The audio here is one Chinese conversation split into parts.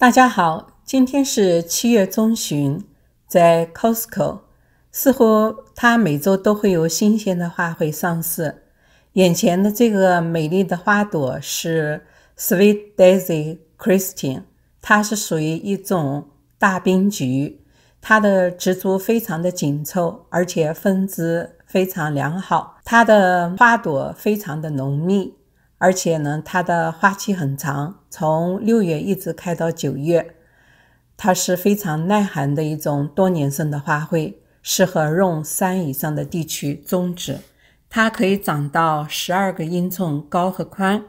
大家好，今天是七月中旬，在 Costco，似乎它每周都会有新鲜的花卉上市。眼前的这个美丽的花朵是 Sweet Daisy Christine，它是属于一种大滨菊，它的植株非常的紧凑，而且分枝非常良好，它的花朵非常的浓密。而且呢，它的花期很长，从六月一直开到九月。它是非常耐寒的一种多年生的花卉，适合用三以上的地区种植。它可以长到十二个英寸高和宽。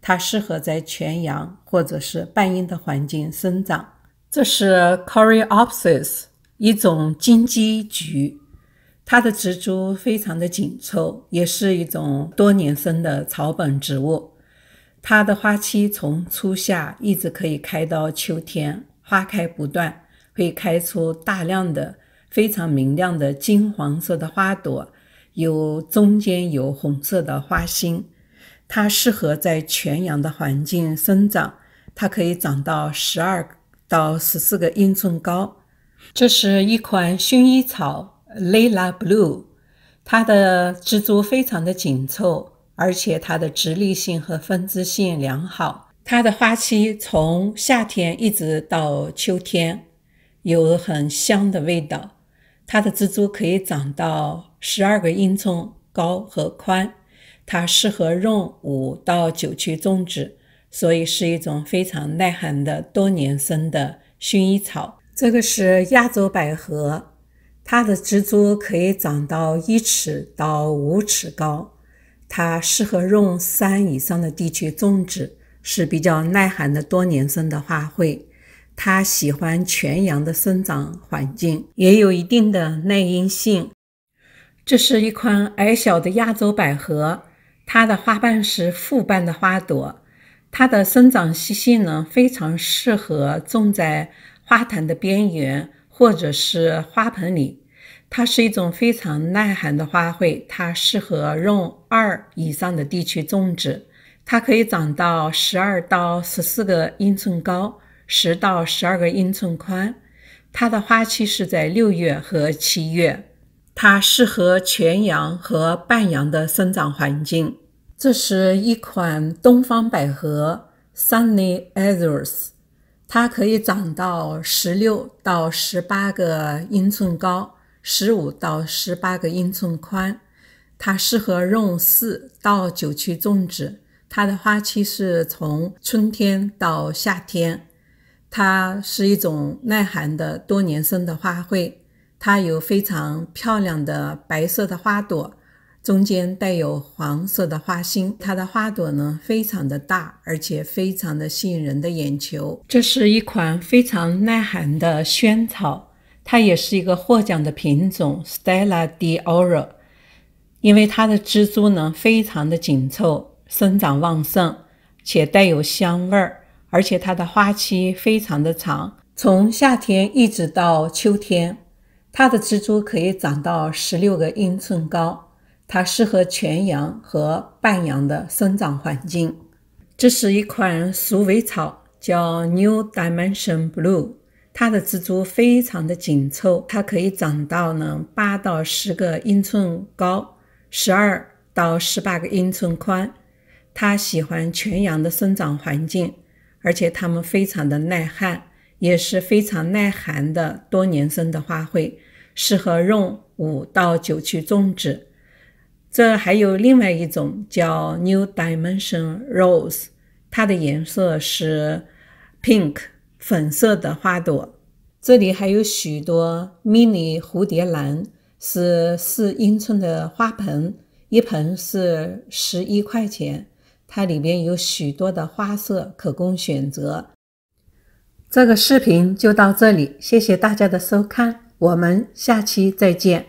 它适合在全阳或者是半阴的环境生长。这是 Coryopsis，一种金鸡菊。它的植株非常的紧凑，也是一种多年生的草本植物。它的花期从初夏一直可以开到秋天，花开不断，会开出大量的非常明亮的金黄色的花朵，有中间有红色的花心。它适合在全阳的环境生长，它可以长到十二到十四个英寸高。这是一款薰衣草。l y l a Blue，它的植株非常的紧凑，而且它的直立性和分枝性良好。它的花期从夏天一直到秋天，有很香的味道。它的植株可以长到十二个英寸高和宽。它适合用五到九区种植，所以是一种非常耐寒的多年生的薰衣草。这个是亚洲百合。它的植株可以长到一尺到五尺高，它适合用三以上的地区种植，是比较耐寒的多年生的花卉。它喜欢全阳的生长环境，也有一定的耐阴性。这是一款矮小的亚洲百合，它的花瓣是复瓣的花朵，它的生长习性呢非常适合种在花坛的边缘或者是花盆里。它是一种非常耐寒的花卉，它适合用二以上的地区种植。它可以长到十二到十四个英寸高，十到十二个英寸宽。它的花期是在六月和七月。它适合全阳和半阳的生长环境。这是一款东方百合 （Sunny Azores），它可以长到十六到十八个英寸高。十五到十八个英寸宽，它适合用四到九区种植。它的花期是从春天到夏天。它是一种耐寒的多年生的花卉，它有非常漂亮的白色的花朵，中间带有黄色的花心。它的花朵呢，非常的大，而且非常的吸引人的眼球。这是一款非常耐寒的萱草。它也是一个获奖的品种，Stella di o r a 因为它的枝株呢非常的紧凑，生长旺盛，且带有香味儿，而且它的花期非常的长，从夏天一直到秋天，它的枝株可以长到十六个英寸高，它适合全阳和半阳的生长环境。这是一款鼠尾草，叫 New Dimension Blue。它的植株非常的紧凑，它可以长到呢八到十个英寸高，十二到十八个英寸宽。它喜欢全阳的生长环境，而且它们非常的耐旱，也是非常耐寒的多年生的花卉，适合用五到九去种植。这还有另外一种叫 New Dimension Rose，它的颜色是 pink。粉色的花朵，这里还有许多迷你蝴蝶兰，是四英寸的花盆，一盆是十一块钱，它里边有许多的花色可供选择。这个视频就到这里，谢谢大家的收看，我们下期再见。